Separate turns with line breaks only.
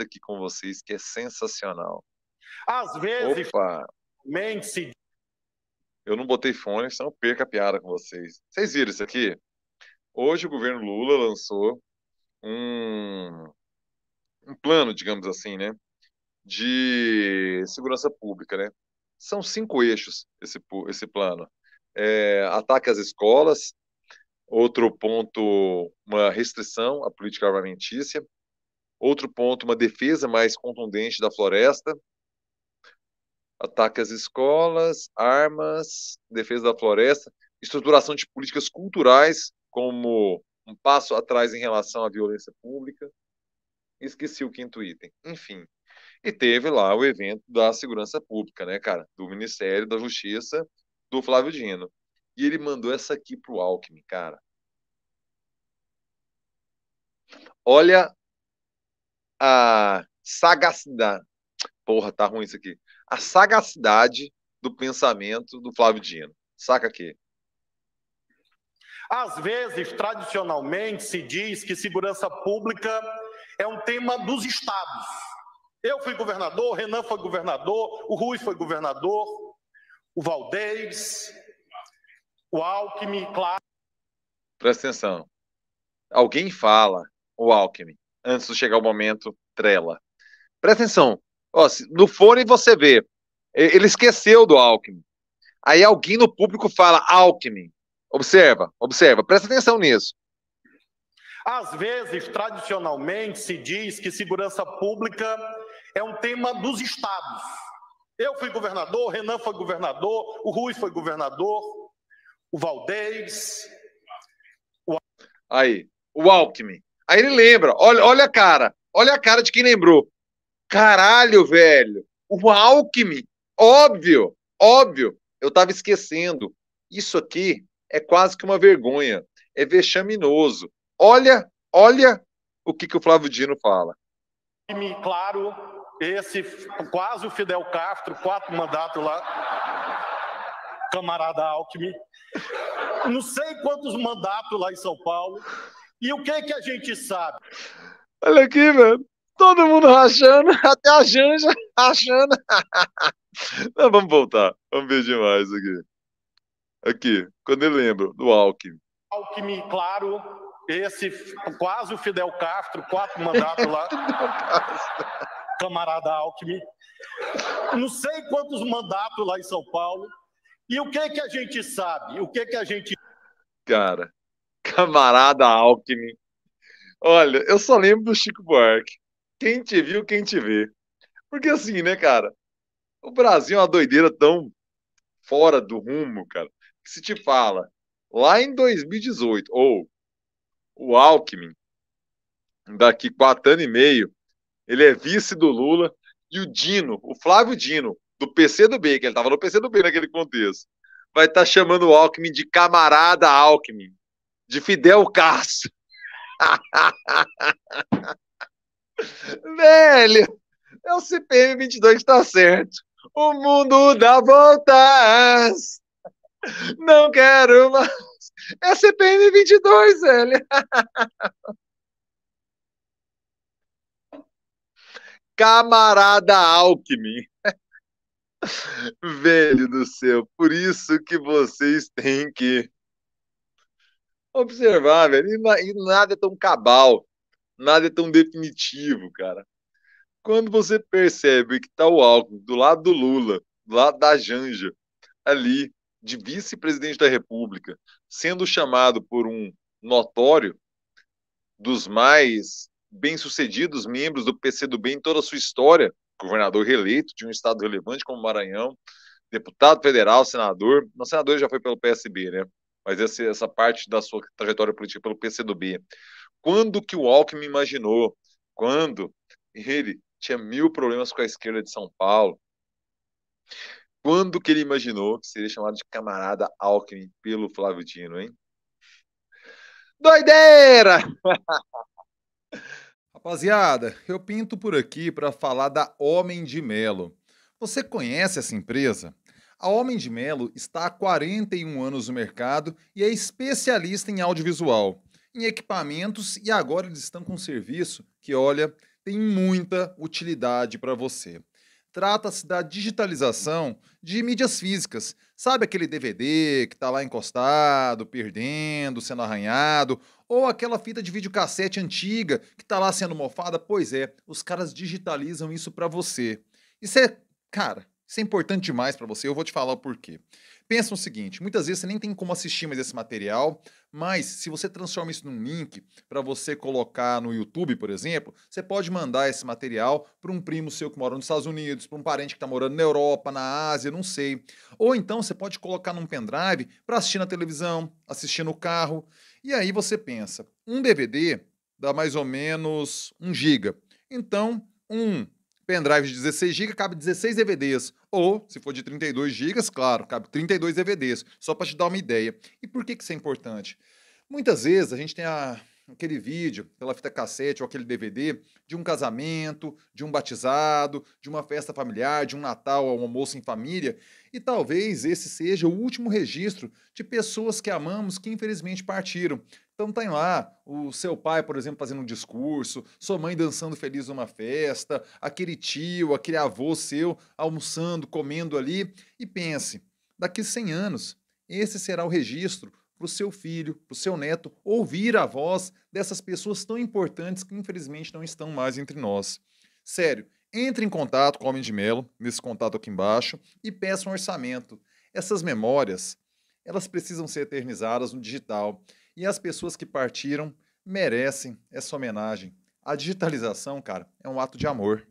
aqui com vocês que é sensacional. Às vezes, Opa. mente Eu não botei fone, senão eu perco a piada com vocês. Vocês viram isso aqui? Hoje o governo Lula lançou um, um plano, digamos assim, né? De segurança pública, né? São cinco eixos esse, esse plano. É, ataque às escolas, outro ponto, uma restrição à política armamentícia, Outro ponto, uma defesa mais contundente da floresta. Ataque às escolas, armas, defesa da floresta, estruturação de políticas culturais como um passo atrás em relação à violência pública. Esqueci o quinto item. Enfim. E teve lá o evento da segurança pública, né, cara? Do Ministério da Justiça do Flávio Dino. E ele mandou essa aqui pro Alckmin, cara. Olha a sagacidade. Porra, tá ruim isso aqui. A sagacidade do pensamento do Flávio Dino. Saca aqui.
Às vezes, tradicionalmente, se diz que segurança pública é um tema dos estados. Eu fui governador, o Renan foi governador, o Rui foi governador, o Valdez, o Alckmin, claro. Presta
atenção. Alguém fala, o Alckmin, antes de chegar o momento, trela. Presta atenção. Ó, no fone você vê, ele esqueceu do Alckmin. Aí alguém no público fala Alckmin. Observa, observa, presta atenção nisso.
Às vezes, tradicionalmente, se diz que segurança pública é um tema dos estados. Eu fui governador, o Renan foi governador, o Rui foi governador, o Valdez.
O... Aí, o Alckmin. Aí ele lembra, olha, olha a cara, olha a cara de quem lembrou. Caralho, velho, o Alckmin, óbvio, óbvio, eu tava esquecendo. Isso aqui é quase que uma vergonha, é vexaminoso. Olha, olha o que, que o Flávio Dino fala.
Claro, esse quase o Fidel Castro, quatro mandatos lá, camarada Alckmin, não sei quantos mandatos lá em São Paulo, e o que é que a gente sabe? Olha aqui, velho. Todo mundo
rachando, até a Janja rachando. Não, vamos voltar. Vamos ver demais aqui. Aqui, quando eu lembro do Alckmin.
Alckmin, claro, esse quase o Fidel Castro, quatro mandatos lá. camarada Alckmin. Não sei quantos mandatos lá em São Paulo. E o que é que a gente sabe? O que é que a gente Cara,
camarada Alckmin. Olha, eu só lembro do Chico Buarque. Quem te viu, quem te vê. Porque assim, né, cara? O Brasil é uma doideira tão fora do rumo, cara, que se te fala lá em 2018, ou o Alckmin, daqui quatro anos e meio, ele é vice do Lula, e o Dino, o Flávio Dino, do pc do b, que ele estava no b naquele contexto, vai estar tá chamando o Alckmin de camarada Alckmin de Fidel Castro. Velho, é o CPM 22 que está certo. O mundo dá voltas. Não quero mais. É CPM 22, velho. Camarada Alckmin. Velho do céu, por isso que vocês têm que observar, velho. E, nada é tão cabal, nada é tão definitivo, cara. Quando você percebe que tá o álcool do lado do Lula, do lado da Janja, ali, de vice-presidente da República, sendo chamado por um notório dos mais bem-sucedidos membros do PCdoB em toda a sua história, governador reeleito de um estado relevante como Maranhão, deputado federal, senador, mas senador já foi pelo PSB, né? mas esse, essa parte da sua trajetória política pelo PCdoB. Quando que o Alckmin imaginou? Quando ele tinha mil problemas com a esquerda de São Paulo? Quando que ele imaginou que seria chamado de camarada Alckmin pelo Flávio Dino, hein? Doideira! Rapaziada, eu pinto por aqui para falar da Homem de Melo. Você conhece essa empresa? A Homem de Melo está há 41 anos no mercado e é especialista em audiovisual, em equipamentos e agora eles estão com um serviço que, olha, tem muita utilidade para você. Trata-se da digitalização de mídias físicas. Sabe aquele DVD que está lá encostado, perdendo, sendo arranhado? Ou aquela fita de videocassete antiga que está lá sendo mofada? Pois é, os caras digitalizam isso para você. Isso é, cara, isso é importante demais para você, eu vou te falar o porquê. Pensa o seguinte, muitas vezes você nem tem como assistir mais esse material, mas se você transforma isso num link para você colocar no YouTube, por exemplo, você pode mandar esse material para um primo seu que mora nos Estados Unidos, para um parente que está morando na Europa, na Ásia, não sei. Ou então você pode colocar num pendrive para assistir na televisão, assistir no carro. E aí você pensa, um DVD dá mais ou menos 1 giga. Então, um pendrive de 16 GB cabe 16 DVDs. Ou, se for de 32 GB, claro, cabe 32 DVDs, só para te dar uma ideia. E por que, que isso é importante? Muitas vezes a gente tem a, aquele vídeo aquela fita cassete ou aquele DVD de um casamento, de um batizado, de uma festa familiar, de um Natal ou um almoço em família, e talvez esse seja o último registro de pessoas que amamos que infelizmente partiram. Então tem lá o seu pai, por exemplo, fazendo um discurso, sua mãe dançando feliz numa festa, aquele tio, aquele avô seu almoçando, comendo ali. E pense, daqui 100 anos, esse será o registro para o seu filho, para o seu neto, ouvir a voz dessas pessoas tão importantes que infelizmente não estão mais entre nós. Sério, entre em contato com o Homem de Melo, nesse contato aqui embaixo, e peça um orçamento. Essas memórias, elas precisam ser eternizadas no digital. E as pessoas que partiram merecem essa homenagem. A digitalização, cara, é um ato de amor.